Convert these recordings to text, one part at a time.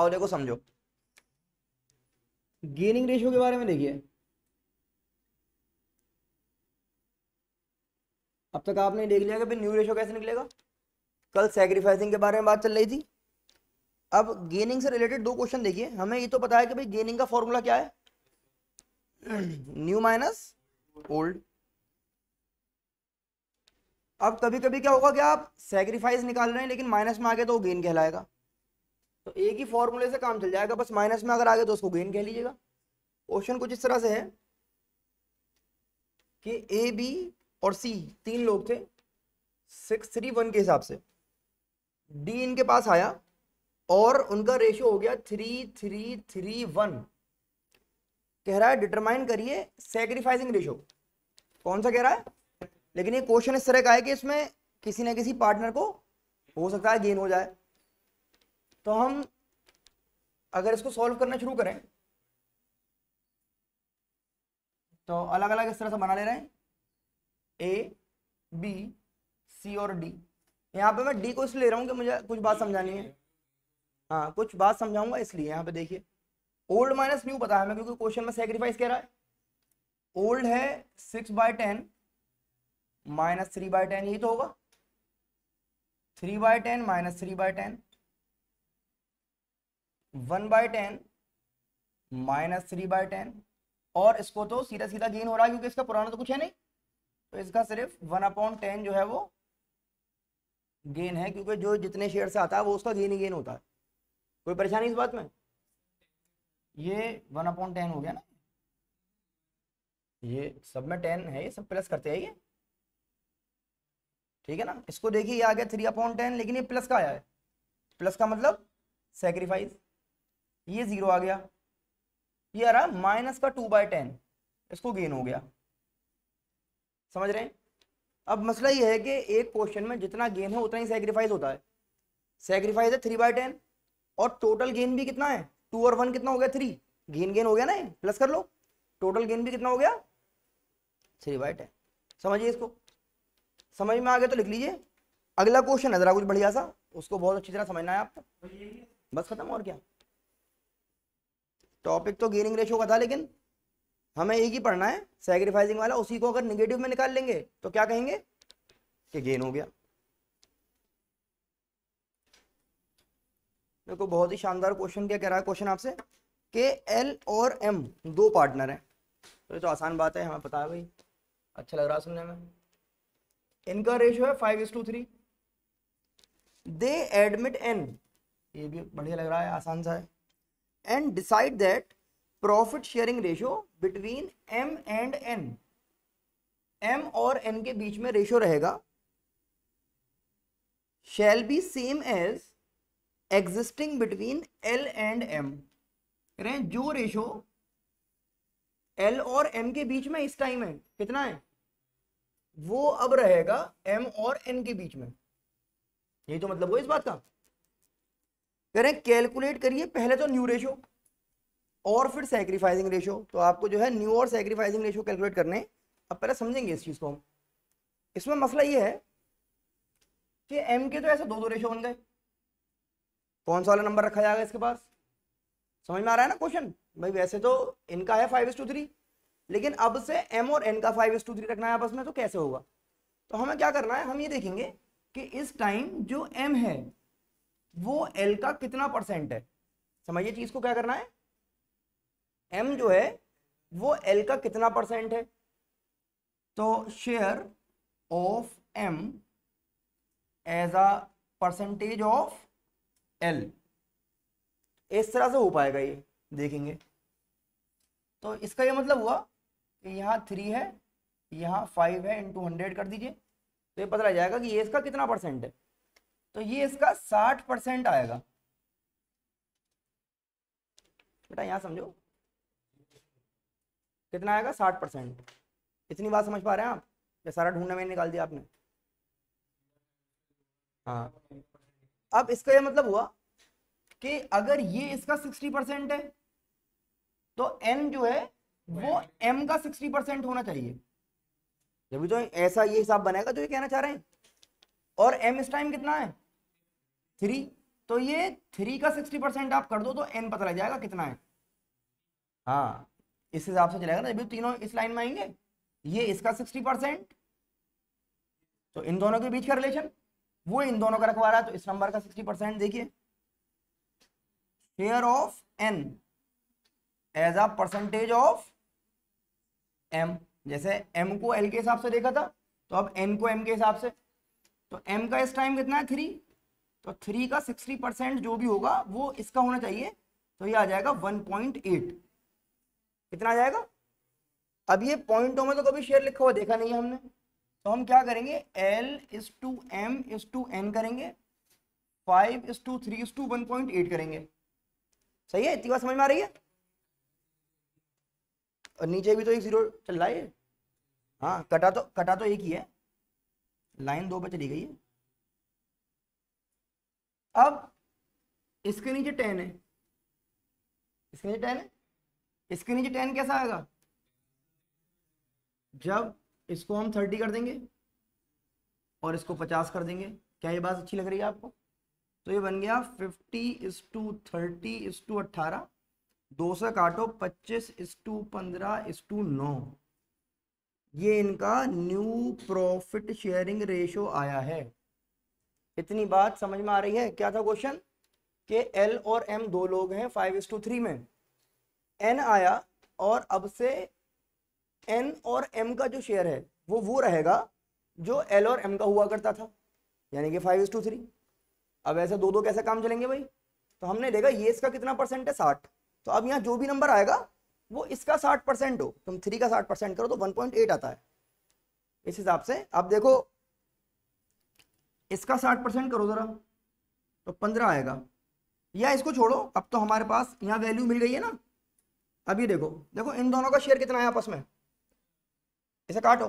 आओ देखो समझो गेनिंग रेशियो के बारे में देखिए अब तक आपने देख लिया कि न्यू रेशियो कैसे निकलेगा कल सेक्रीफाइसिंग के बारे में बात चल रही थी अब गेनिंग से रिलेटेड दो क्वेश्चन देखिए हमें ये तो पता है कि भाई गेनिंग का फॉर्मूला क्या है न्यू माइनस ओल्ड अब कभी कभी क्या होगा कि आप सेक्रीफाइस निकाल रहे हैं लेकिन माइनस में आगे तो गेन कहलाएगा तो एक ही फॉर्मूले से काम चल जाएगा बस माइनस में अगर आ गया तो उसको गेन कह लीजिएगा क्वेश्चन कुछ इस तरह से है कि ए बी और सी तीन लोग थे सिक्स थ्री वन के हिसाब से डी इनके पास आया और उनका रेशियो हो गया थ्री थ्री थ्री वन कह रहा है डिटरमाइन करिए सेक्रीफाइसिंग रेशियो कौन सा कह रहा है लेकिन ये क्वेश्चन इस तरह का है कि इसमें किसी ना किसी पार्टनर को हो सकता है गेन हो जाए तो हम अगर इसको सॉल्व करना शुरू करें तो अलग अलग इस तरह से बना ले रहे हैं ए बी सी और डी यहाँ पे मैं डी को इसलिए ले रहा हूँ कि मुझे कुछ बात समझानी है हाँ कुछ बात समझाऊंगा इसलिए यहाँ पे देखिए ओल्ड माइनस न्यू पता है हमें क्योंकि क्वेश्चन में सेक्रीफाइस कह रहा है ओल्ड है six by ten minus three by ten यही तो होगा three by ten minus three by ten one by ten minus three by ten और इसको तो सीधा सीधा गेन हो रहा है क्योंकि इसका पुराना तो कुछ है नहीं तो इसका सिर्फ वन अपॉन टेन जो है वो गेन है क्योंकि जो जितने शेयर से आता है वो उसका गेन ही गेन होता है कोई परेशानी इस बात में ये वन अपॉन टेन हो गया ना ये सब में टेन है ये सब प्लस करते हैं ये ठीक है ना इसको देखिए ये आ गया थ्री अपॉन टेन लेकिन ये प्लस का आया है प्लस का मतलब सेक्रीफाइस ये जीरो आ गया ये आ रहा माइनस का टू बाय टेन इसको गेन हो गया समझ रहे हैं अब मसला ये है कि एक क्वेश्चन में जितना गेन है उतना ही सेक्रीफाइस होता है सेक्रीफाइस है थ्री बाय टेन और टोटल गेन भी कितना है टू और वन कितना हो गया थ्री गेन गेन हो गया ना प्लस कर लो टोटल गेन भी कितना हो गया थ्री बाय टेन समझिए इसको समझ में आ गया तो लिख लीजिए अगला क्वेश्चन है जरा कुछ बढ़िया सा उसको बहुत अच्छी तरह समझना है आपको बस खत्म और क्या टॉपिक तो गेनिंग रेशो का था लेकिन हमें एक ही पढ़ना है सेक्रीफाइसिंग वाला उसी को अगर निगेटिव में निकाल लेंगे तो क्या कहेंगे कि गेन हो गया देखो बहुत ही शानदार क्वेश्चन क्या कह रहा है क्वेश्चन आपसे के एल और एम दो पार्टनर हैं तो ये तो आसान बात है हमें पता है भाई अच्छा लग रहा सुनने में इनका रेशियो है five is to three they admit N ये भी बढ़िया लग रहा है आसान सा है and decide that profit sharing ratio between m and n m और n के बीच में रेशियो रहेगा shall be same as existing between L and M रहे जो रेशो L और M के बीच में इस टाइम है कितना है वो अब रहेगा M और N के बीच में ये तो मतलब वो इस बात का कह रहे हैं कैलकुलेट करिए पहले तो न्यू रेशो और फिर सेक्रीफाइसिंग रेशो तो आपको जो है न्यू और सेक्रीफाइसिंग रेशो कैलकुलेट करने अब पहले समझेंगे इस चीज़ को हम इसमें मसला ये है कि एम के तो ऐसे दो दो रेशो बन गए कौन सा वाला नंबर रखा जाएगा इसके पास समझ में आ रहा है ना क्वेश्चन भाई वैसे तो इनका है फाइव टू थ्री लेकिन अब से एम और एन का फाइव टू थ्री रखना है आपस में तो कैसे होगा तो हमें क्या करना है हम ये देखेंगे कि इस टाइम जो एम है वो एल का कितना परसेंट है समझिए चीज को क्या करना है एम जो है वो एल का कितना परसेंट है तो share of M as a percentage of L इस तरह से हो पाएगा ये देखेंगे तो इसका ये मतलब हुआ कि यहाँ थ्री है यहाँ फाइव है इंटू हंड्रेड कर दीजिए तो ये पता लग जाएगा कि ये इसका कितना परसेंट है तो ये इसका साठ परसेंट आएगा बेटा यहां समझो कितना आएगा साठ परसेंट इतनी बात समझ पा रहे हैं आप या सारा ढूंढने में निकाल दिया आपने हाँ अब इसका ये मतलब हुआ कि अगर ये इसका सिक्सटी परसेंट है तो एन जो है वो एम का सिक्सटी परसेंट होना चाहिए जब तो ऐसा ये हिसाब बनेगा जो ये कहना चाह रहे हैं और एम इस टाइम कितना है थ्री तो ये थ्री का सिक्सटी परसेंट आप कर दो तो एन पता लग जाएगा कितना है हाँ इस हिसाब से चलेगा ना अभी तीनों इस लाइन में आएंगे ये इसका सिक्सटी परसेंट तो इन दोनों के बीच का रिलेशन वो इन दोनों का रखवा रहा है तो इस नंबर का सिक्सटी परसेंट देखिए share of N as a percentage of M जैसे एम को एल के हिसाब से देखा था तो अब एन को एम के हिसाब से तो एम का इस टाइम कितना है थ्री तो थ्री का सिक्सटी परसेंट जो भी होगा वो इसका होना चाहिए तो ये आ जाएगा वन पॉइंट एट कितना आ जाएगा अब ये पॉइंटों में तो कभी शेयर लिखा हुआ देखा नहीं है हमने तो हम क्या करेंगे L is to M is to N करेंगे five is to three is to one point eight करेंगे सही है इतनी बात समझ में आ रही है और नीचे भी तो एक जीरो चल रहा है हाँ कटा तो कटा तो एक ही है लाइन दो पे चली गई है अब इसके नीचे टेन है इसके नीचे टेन है इसके नीचे टेन कैसा आएगा जब इसको हम थर्टी कर देंगे और इसको पचास कर देंगे क्या ये बात अच्छी लग रही है आपको तो ये बन गया फिफ्टी इस टू थर्टी इस टू अट्ठारह दो सौ काटो पच्चीस इस टू पंद्रह इस टू नौ ये इनका न्यू प्रॉफिट शेयरिंग रेशो आया है इतनी बात समझ में आ रही है क्या था क्वेश्चन कि एल और एम दो लोग हैं फाइव इज टू थ्री में एन आया और अब से एन और एम का जो शेयर है वो वो रहेगा जो एल और एम का हुआ करता था यानी कि फाइव इज टू थ्री अब ऐसे दो दो कैसे काम चलेंगे भाई तो हमने देखा ये इसका कितना परसेंट है साठ तो अब यहाँ जो भी नंबर आएगा वो इसका साठ परसेंट हो तुम थ्री का साठ परसेंट करो तो वन पॉइंट एट आता है इस हिसाब से अब देखो इसका साठ परसेंट करो ज़रा तो पंद्रह आएगा या इसको छोड़ो अब तो हमारे पास यहाँ वैल्यू मिल गई है ना अभी देखो देखो इन दोनों का शेयर कितना है आपस में इसे काटो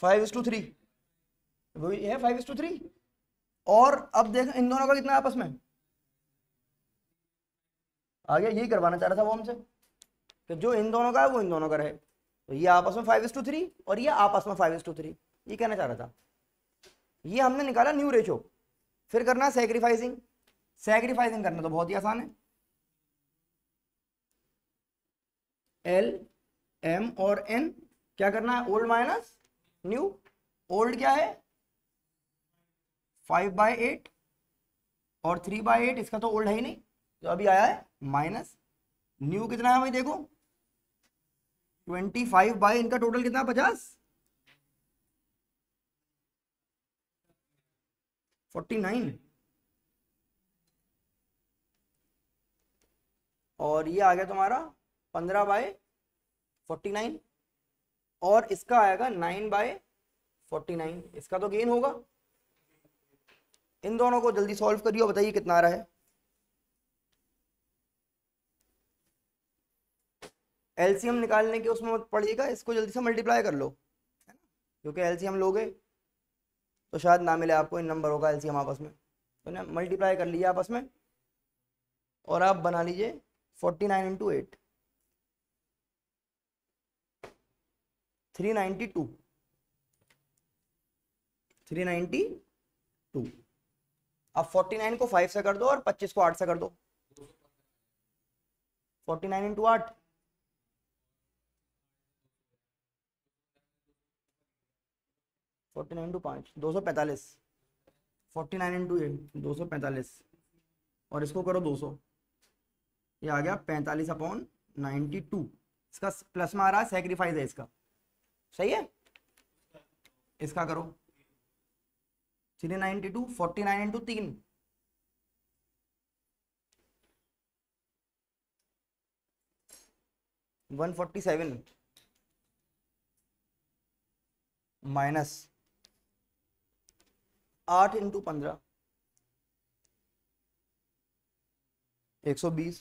फाइव इज टू थ्री वही है फाइव इज टू थ्री और अब देख इन दोनों का कितना है आपस में आ गया यही करवाना चाह रहा था वो हमसे कि जो इन दोनों का है वो इन दोनों का रहे तो ये आपस में फाइव इज टू थ्री और ये आपस में फाइव इज टू थ्री ये कहना चाह रहा था ये हमने निकाला न्यू रेशो फिर करना सेक्रीफाइसिंग सेक्रीफाइसिंग करना तो बहुत ही आसान है एल एम और एन क्या करना है ओल्ड माइनस न्यू ओल्ड क्या है फाइव बाई एट और थ्री बाई एट इसका तो ओल्ड है ही नहीं तो अभी आया है माइनस न्यू कितना है भाई देखो ट्वेंटी फाइव बाई इनका टोटल कितना है पचास फोर्टी नाइन और ये आ गया तुम्हारा पंद्रह बाय फोर्टी नाइन और इसका आएगा नाइन बाय फोर्टी नाइन इसका तो गेन होगा इन दोनों को जल्दी सॉल्व करिए बताइए कितना आ रहा है एलसीएम निकालने के उसमें मत इसको जल्दी से मल्टीप्लाई कर लो है क्योंकि एलसीएम लोगे तो शायद ना मिले आपको इन नंबरों का एलसीएम आपस में तो ना मल्टीप्लाई कर लीजिए आपस में और आप बना लीजिए forty nine into eight three ninety two three ninety two अब फोर्टी नाइन को फाइव से कर दो और पच्चीस को आठ से कर दो फोर्टी नाइन इंटू आठ फोर्टी नाइन टू पाँच दो सौ पैंतालीस फोर्टी नाइन इंटू एट दो सौ पैंतालीस और इसको करो दो सौ ये आ गया पैंतालीस अपॉन नाइन्टी टू इसका प्लस में आ रहा है सेक्रीफाइस है इसका सही है इसका करो three ninety two forty nine into तीन वन फोर्टी सेवन माइनस आठ इंटू पंद्रह एक सौ बीस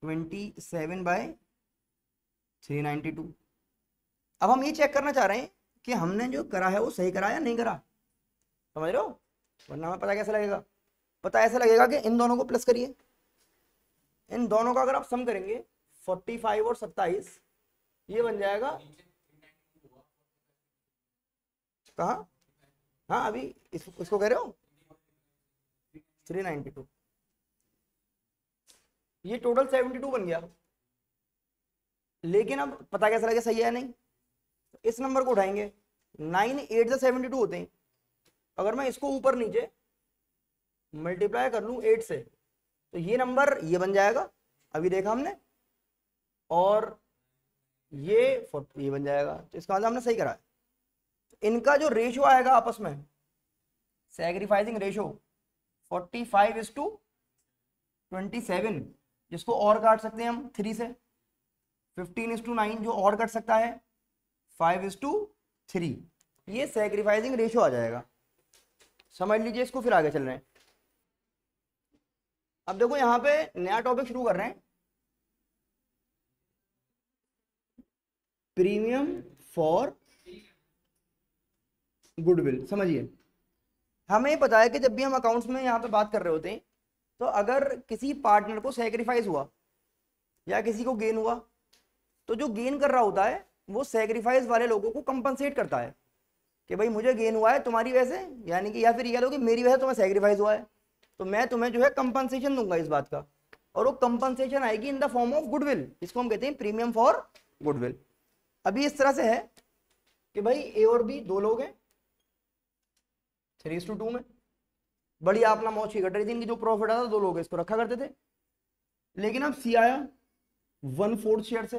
twenty seven by three ninety two अब हम ये चेक करना चाह रहे हैं कि हमने जो करा है वो सही करा या नहीं करा समझ रहे हो वरना हमें पता कैसे लगेगा पता ऐसा लगेगा कि इन दोनों को प्लस करिए इन दोनों का अगर आप सम करेंगे फोर्टी फाइव और सत्ताईस ये बन जाएगा कहा हाँ अभी इस, इसको कह रहे हो थ्री नाइनटी टू ये टोटल सेवेंटी टू बन गया लेकिन अब पता कैसा लगे सही है नहीं इस नंबर को उठाएंगे नाइन एट से सेवेंटी टू होते हैं अगर मैं इसको ऊपर नीचे मल्टीप्लाई कर लूँ एट से तो ये नंबर ये बन जाएगा अभी देखा हमने और ये ये बन जाएगा तो इसका मतलब हमने सही करा है इनका जो रेशो आएगा आपस में sacrificing ratio 45 five is to twenty जिसको और काट सकते हैं हम थ्री से 15 इज टू नाइन जो और कट सकता है 5 इज टू थ्री ये सेग्रीफाइजिंग रेशियो आ जाएगा समझ लीजिए इसको फिर आगे चल रहे हैं अब देखो यहां पे नया टॉपिक शुरू कर रहे हैं प्रीमियम फॉर गुडविल समझिए हमें पता है कि जब भी हम अकाउंट्स में यहाँ पे बात कर रहे होते हैं तो अगर किसी पार्टनर को सेक्रीफाइस हुआ या किसी को गेन हुआ तो जो गेन कर रहा होता है वो सेक्रीफाइस वाले लोगों को कंपनसेट करता है कि भाई मुझे गेन हुआ है तुम्हारी वजह से यानी कि या फिर ये लो कि मेरी वजह से तुम्हें सेक्रीफाइस हुआ है तो मैं तुम्हें जो है कंपनसेशन दूंगा इस बात का और वो कंपनसेशन आएगी in the form of goodwill इसको हम कहते हैं प्रीमियम फॉर गुडविल अभी इस तरह से है कि भाई ए और बी दो लोग हैं थ्री टू टू में बड़ी आपला मौछी घट रही थी इनकी जो प्रॉफिट आता दो लोग इसको रखा करते थे लेकिन अब सी आया वन फोर्थ शेयर से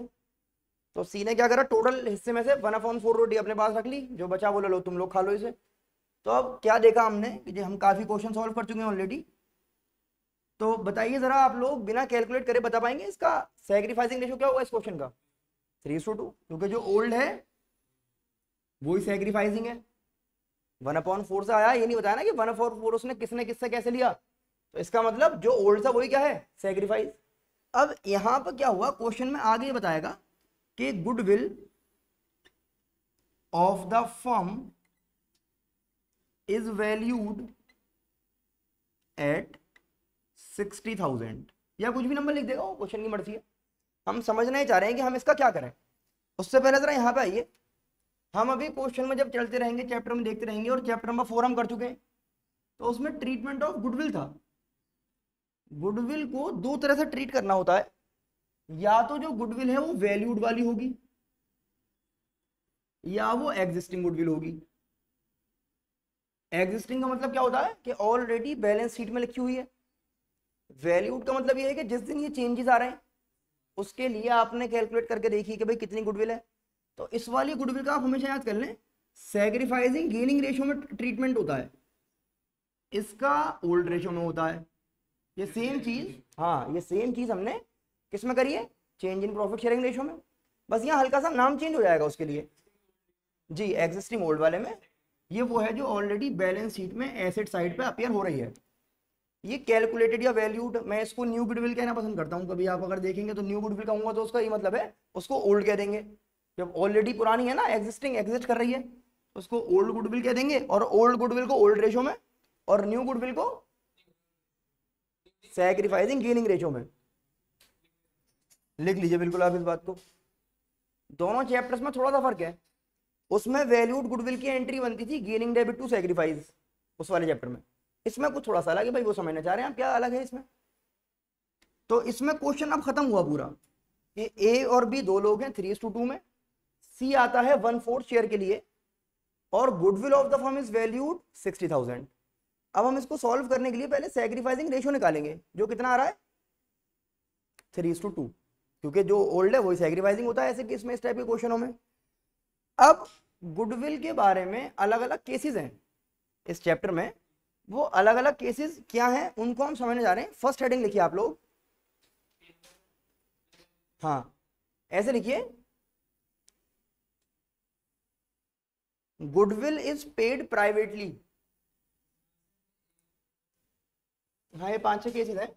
तो सी ने क्या करा टोटल हिस्से में से वन अपॉन फोर रोटी अपने पास रख ली जो बचा बोले लो तुम लोग खा लो इसे तो अब क्या देखा हमने कि हम काफ़ी क्वेश्चन सॉल्व कर चुके हैं ऑलरेडी तो बताइए ज़रा आप लोग बिना कैलकुलेट करे बता पाएंगे इसका सेक्रीफाइसिंग रेशो क्या होगा इस क्वेश्चन का थ्री सो टू क्योंकि जो ओल्ड है वो ही सेक्रीफाइसिंग है वन अपॉन फोर से आया ये नहीं बताया ना कि वन अपॉन फोर उसने किसने किससे कैसे लिया तो इसका मतलब जो ओल्ड था वही क्या है सेक्रीफाइस अब यहां पर क्या हुआ क्वेश्चन में आगे बताएगा कि goodwill of the firm is valued at sixty thousand या कुछ भी नंबर लिख देगा वो क्वेश्चन की मर्जी है हम समझना ही चाह रहे हैं कि हम इसका क्या करें उससे पहले जरा यहां पे आइए हम अभी क्वेश्चन में जब चलते रहेंगे चैप्टर में देखते रहेंगे और चैप्टर नंबर फोर हम कर चुके हैं तो उसमें ट्रीटमेंट ऑफ गुडविल था गुडविल को दो तरह से ट्रीट करना होता है या तो जो गुडविल है वो वैल्यूड वाली होगी या वो एग्जिस्टिंग गुडविल होगी एग्जिस्टिंग का मतलब क्या होता है कि ऑलरेडी बैलेंस शीट में लिखी हुई है वैल्यूड का मतलब ये है कि जिस दिन ये चेंजेस आ रहे हैं उसके लिए आपने कैलकुलेट करके देखी कि भाई कितनी गुडविल है तो इस वाली गुडविल का आप हमेशा याद कर लें सेक्रीफाइसिंग गेनिंग रेशियो में ट्रीटमेंट होता है इसका ओल्ड रेशियो में होता है ये सेम चीज हाँ ये सेम चीज हमने किस में करी है change in profit sharing ratio में बस यहाँ हल्का सा नाम चेंज हो जाएगा उसके लिए जी एग्जिस्टिंग ओल्ड वाले में ये वो है जो ऑलरेडी बैलेंस शीट में एसेट साइड पे अपेयर हो रही है ये कैलकुलेटेड या वैल्यूड मैं इसको न्यू गुडविल कहना पसंद करता हूँ कभी आप अगर देखेंगे तो न्यू गुडविल कहूंगा तो उसका ये मतलब है उसको ओल्ड कह देंगे जब ऑलरेडी पुरानी है ना एग्जिस्टिंग एग्जिस्ट कर रही है उसको ओल्ड गुडविल कह देंगे और ओल्ड गुडविल को ओल्ड रेशो में और न्यू गुडविल को सैक्रिफाइसिंग गेनिंग रेशो में लिख लीजिए बिल्कुल आप इस बात को दोनों चैप्टर्स में थोड़ा सा फर्क है उसमें वैल्यूड गुडविल की एंट्री बनती थी गेनिंग डेबिट टू सेक्रीफाइस उस वाले चैप्टर में इसमें कुछ थोड़ा सा अलग है भाई वो समझना चाह रहे हैं आप क्या अलग है इसमें तो इसमें क्वेश्चन अब खत्म हुआ पूरा कि ए और बी दो लोग हैं थ्री टू टू में सी आता है वन फोर्थ शेयर के लिए और goodwill of the firm is valued sixty thousand अब हम इसको सॉल्व करने के लिए पहले सेक्रीफाइसिंग रेशियो निकालेंगे जो कितना आ रहा है थ्री टू टू क्योंकि जो ओल्ड है वही सेक्रीफाइसिंग होता है ऐसे किस में इस टाइप के क्वेश्चनों में अब गुडविल के बारे में अलग अलग केसेस हैं इस चैप्टर में वो अलग अलग केसेस क्या हैं उनको हम समझने जा रहे हैं फर्स्ट हेडिंग लिखिए आप लोग हाँ ऐसे लिखिए गुडविल इज पेड प्राइवेटली हाँ ये पांच छह केसेस हैं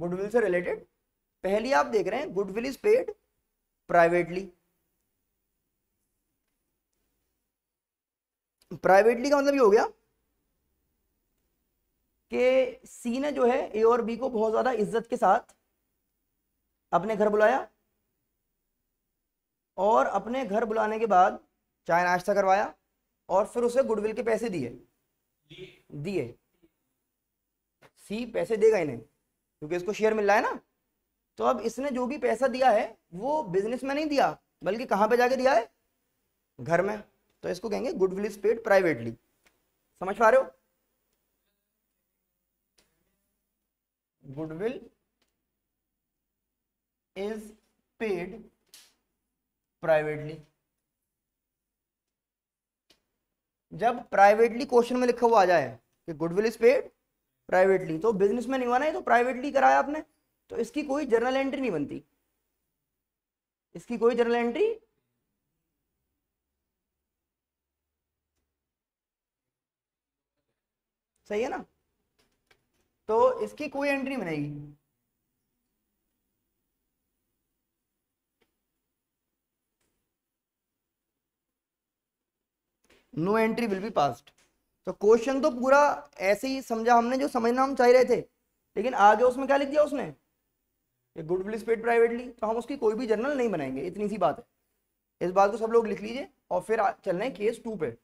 गुडविल से रिलेटेड पहली आप देख रहे हैं goodwill is paid privately privately का मतलब ये हो गया कि सी ने जो है ए और बी को बहुत ज्यादा इज्जत के साथ अपने घर बुलाया और अपने घर बुलाने के बाद चाय नाश्ता करवाया और फिर उसे गुडविल के पैसे दिए दिए सी पैसे देगा इन्हें क्योंकि इसको शेयर मिल रहा है ना तो अब इसने जो भी पैसा दिया है वो बिजनेस में नहीं दिया बल्कि कहां पे जाके दिया है घर में तो इसको कहेंगे गुडविल इज पेड प्राइवेटली समझ पा रहे हो गुडविल इज पेड प्राइवेटली जब प्राइवेटली क्वेश्चन में लिखा हुआ आ जाए कि गुडविल इज पेड प्राइवेटली तो बिजनेस में नहीं हुआ ना ये तो प्राइवेटली कराया आपने तो इसकी कोई जर्नल एंट्री नहीं बनती इसकी कोई जर्नल एंट्री सही है ना तो इसकी कोई एंट्री बनेगी no entry will be passed तो क्वेश्चन तो पूरा ऐसे ही समझा हमने जो समझना हम चाह रहे थे लेकिन आगे उसमें क्या लिख दिया उसने गुड विल स्पेड प्राइवेटली तो हम उसकी कोई भी जर्नल नहीं बनाएंगे इतनी सी बात है इस बात को सब लोग लिख लीजिए और फिर चल रहे केस टू पे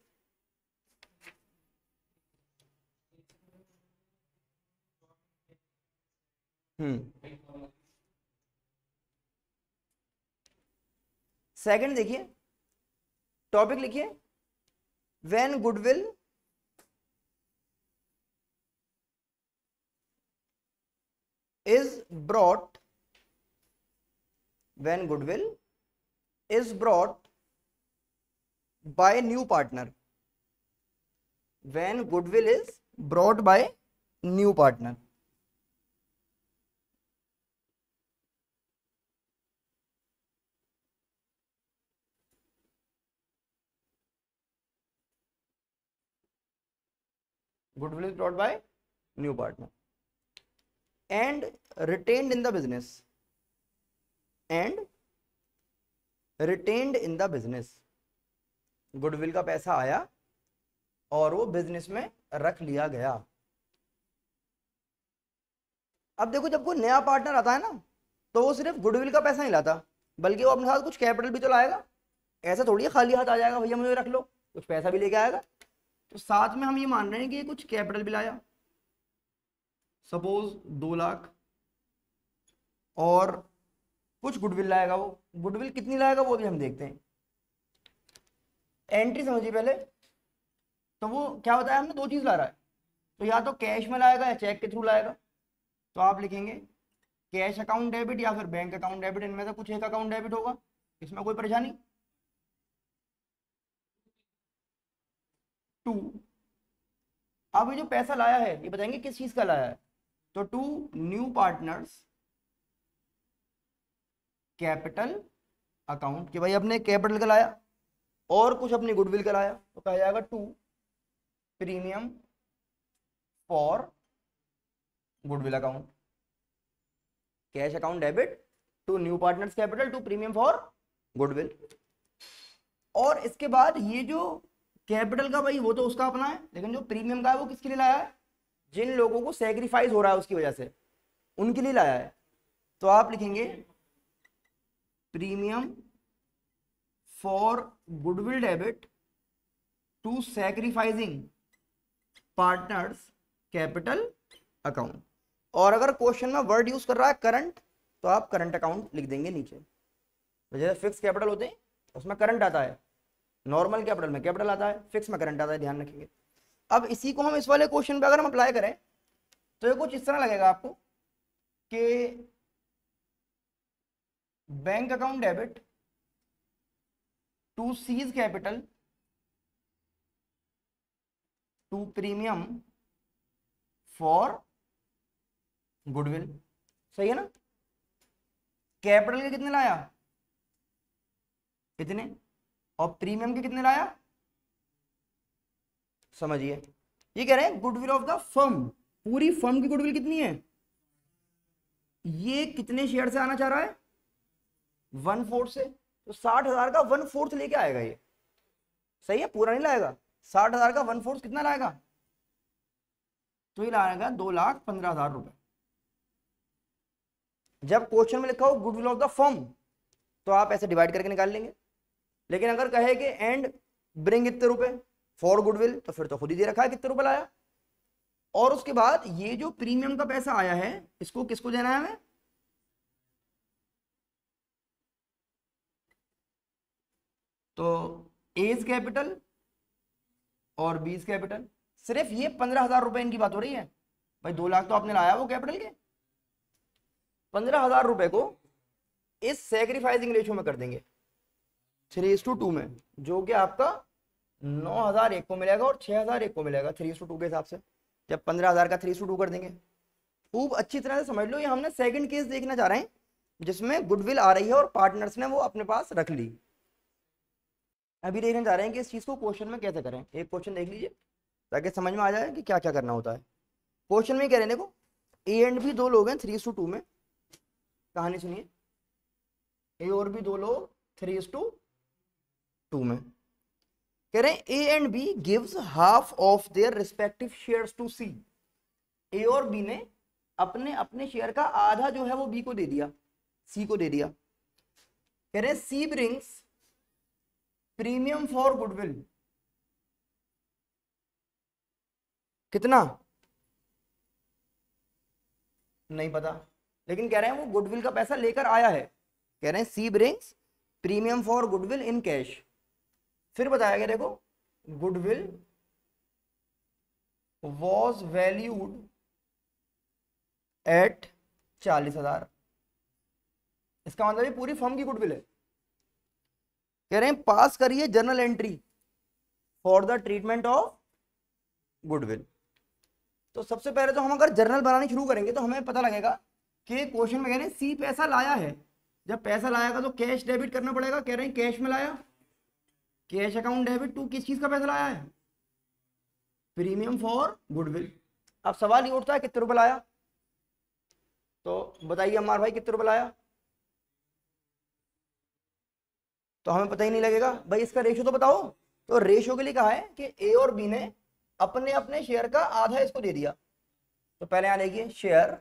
हम्म सेकंड देखिए टॉपिक लिखिए when goodwill is brought when goodwill is brought by new partner when goodwill is brought by new partner goodwill is brought by new partner and retained in the business and retained in the business goodwill का पैसा आया और वो business में रख लिया गया अब देखो जब कोई नया पार्टनर आता है ना तो वो सिर्फ गुडविल का पैसा नहीं लाता बल्कि वो अपने साथ कुछ कैपिटल भी तो लाएगा ऐसा थोड़ी है खाली हाथ आ जाएगा भैया मुझे रख लो कुछ पैसा भी लेके आएगा तो साथ में हम ये मान रहे हैं कि ये कुछ कैपिटल भी लाया सपोज दो लाख और कुछ गुडविल लाएगा वो गुडविल कितनी लाएगा वो भी हम देखते हैं एंट्री समझिए पहले तो वो क्या होता है हमने दो चीज़ ला रहा है तो या तो कैश में लाएगा या चेक के थ्रू लाएगा तो आप लिखेंगे कैश अकाउंट डेबिट या फिर बैंक अकाउंट डेबिट इनमें से कुछ एक अकाउंट डेबिट होगा इसमें कोई परेशानी टू अब ये जो पैसा लाया है ये बताएंगे किस चीज का लाया है तो to new partners capital account कि भाई अपने कैपिटल का लाया और कुछ अपने गुडविल का लाया तो कहा जाएगा to premium for goodwill account cash account debit to new partners capital to premium for goodwill और इसके बाद ये जो कैपिटल का भाई वो तो उसका अपना है लेकिन जो प्रीमियम का है वो किसके लिए लाया है जिन लोगों को सेक्रीफाइस हो रहा है उसकी वजह से उनके लिए लाया है तो आप लिखेंगे premium for goodwill debit to sacrificing partners capital account और अगर क्वेश्चन में वर्ड यूज कर रहा है करंट तो आप करंट अकाउंट लिख देंगे नीचे जैसे फिक्स कैपिटल होते हैं उसमें करंट आता है नॉर्मल कैपिटल में कैपिटल आता है फिक्स में करंट आता है ध्यान रखेंगे अब इसी को हम इस वाले क्वेश्चन पे अगर हम अप्लाई करें तो ये कुछ इस तरह लगेगा आपको कि bank account debit to C's capital to premium for goodwill सही है ना कैपिटल के कितने लाया इतने और प्रीमियम के कितने लाया समझिए ये कह रहे हैं गुडविल ऑफ द फर्म पूरी फर्म की गुडविल कितनी है ये कितने शेयर से आना चाह रहा है वन फोर्थ से तो साठ हजार का वन फोर्थ लेके आएगा ये सही है पूरा नहीं लाएगा साठ हजार का वन फोर्थ कितना लाएगा तो ये लाएगा दो लाख पंद्रह हजार रुपए जब क्वेश्चन में लिखा हो गुडविल ऑफ द फर्म तो आप ऐसे डिवाइड करके निकाल लेंगे लेकिन अगर कहे कि एंड ब्रिंग इतने रुपए फॉर गुडविल तो फिर तो खुद ही दे रखा है कितने रुपए लाया और उसके बाद ये जो प्रीमियम का पैसा आया है इसको किसको देना है हमें तो एज कैपिटल और बीज कैपिटल सिर्फ ये पंद्रह हजार रुपए इनकी बात हो रही है भाई दो लाख तो आपने लाया वो कैपिटल के पंद्रह हजार रुपए को इस सेक्रीफाइसिंग रेशियो में कर देंगे थ्री टू टू में जो कि आपका नौ हजार एक को मिलेगा और छह हजार एक को मिलेगा थ्री टू टू के हिसाब से जब पंद्रह हजार का थ्री टू टू कर देंगे खूब अच्छी तरह से समझ लो ये हमने सेकंड केस देखना चाह रहे हैं जिसमें गुडविल आ रही है और पार्टनर्स ने वो अपने पास रख ली अभी देखने जा रहे हैं कि इस चीज़ को क्वेश्चन में कैसे करें एक क्वेश्चन देख लीजिए ताकि समझ में आ जाए कि क्या क्या करना होता है क्वेश्चन में कह रहे हैं देखो ए एंड बी दो लोग हैं थ्री में कहानी सुनिए ए और भी दो लोग थ्री टू टू में कह रहे हैं A and B gives half of their respective shares to C A और बी ने अपने अपने शेयर का आधा जो है वो बी को दे दिया सी को दे दिया कह रहे C brings premium for goodwill कितना नहीं पता लेकिन कह रहे हैं वो गुडविल का पैसा लेकर आया है कह रहे हैं C brings premium for goodwill in cash फिर बताया गया देखो गुडविल वॉज वैल्यूड एट चालीस हजार इसका मतलब पूरी फॉर्म की गुडविल है कह रहे हैं पास करिए journal entry for the treatment of goodwill तो सबसे पहले तो हम अगर जर्नल बनानी शुरू करेंगे तो हमें पता लगेगा कि क्वेश्चन में कह रहे हैं सी पैसा लाया है जब पैसा लाएगा तो कैश डेबिट करना पड़ेगा कह रहे हैं कैश में लाया कैश अकाउंट डेबिट टू किस चीज का पैसा लाया है प्रीमियम फॉर गुडविल अब सवाल ये उठता है कितने रुपए लाया तो बताइए अमार भाई कितने रुपए लाया तो हमें पता ही नहीं लगेगा भाई इसका रेशो तो बताओ तो रेशो के लिए कहा है कि ए और बी ने अपने अपने शेयर का आधा इसको दे दिया तो पहले यहां देखिए शेयर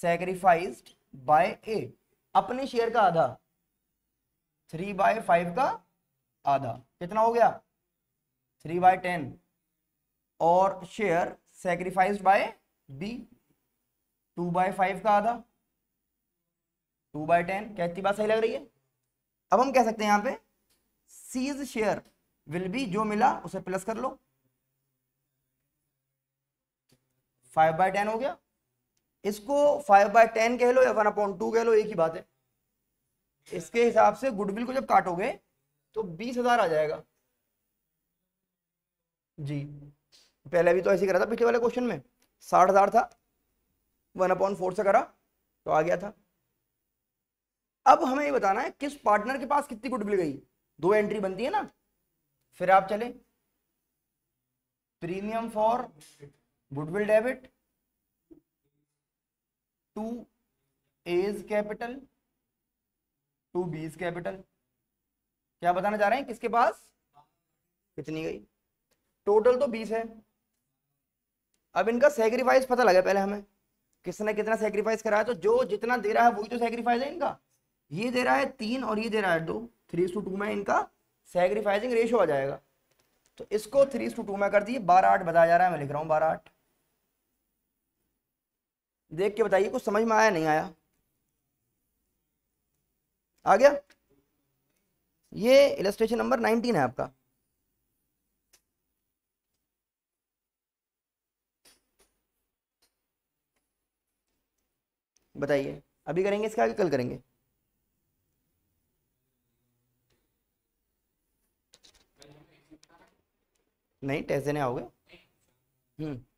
सेक्रीफाइस्ड बाय ए अपने शेयर का आधा थ्री बाय फाइव का आधा कितना हो गया थ्री बाय टेन और share sacrifice by B two by five का आधा टू बाय टेन क्या इतनी बात सही लग रही है अब हम कह सकते हैं यहां पे सीज शेयर विल बी जो मिला उसे प्लस कर लो फाइव बाय टेन हो गया इसको फाइव बाय टेन कह लो या वन अपॉइंट टू कह लो एक ही बात है इसके हिसाब से गुडविल को जब काटोगे तो बीस हजार आ जाएगा जी पहले भी तो ऐसे करा था पिछले वाले क्वेश्चन में साठ हजार था वन अपॉइंट फोर से करा तो आ गया था अब हमें ये बताना है किस पार्टनर के पास कितनी गुडविल गई दो एंट्री बनती है ना फिर आप चले premium for goodwill debit to A's capital to B's capital यहां बताना चाह रहे हैं किसके पास कितनी गई टोटल तो बीस है अब इनका सेक्रीफाइस पता लगा पहले हमें किसने कितना सेक्रीफाइस कराया तो जो जितना दे रहा है वही तो सेक्रीफाइस है इनका ये दे रहा है तीन और ये दे रहा है दो थ्री टू टू में इनका सेक्रीफाइसिंग रेशियो आ जाएगा तो इसको थ्री टू टू में कर दिए बारह आठ बताया जा रहा है मैं लिख रहा हूँ बारह आठ देख के बताइए कुछ समझ में आया नहीं आया आ गया ये इलेस्ट्रेशन नंबर नाइनटीन है आपका बताइए अभी करेंगे इसका आगे कल करेंगे नहीं टेस्ट देने आओगे हम्म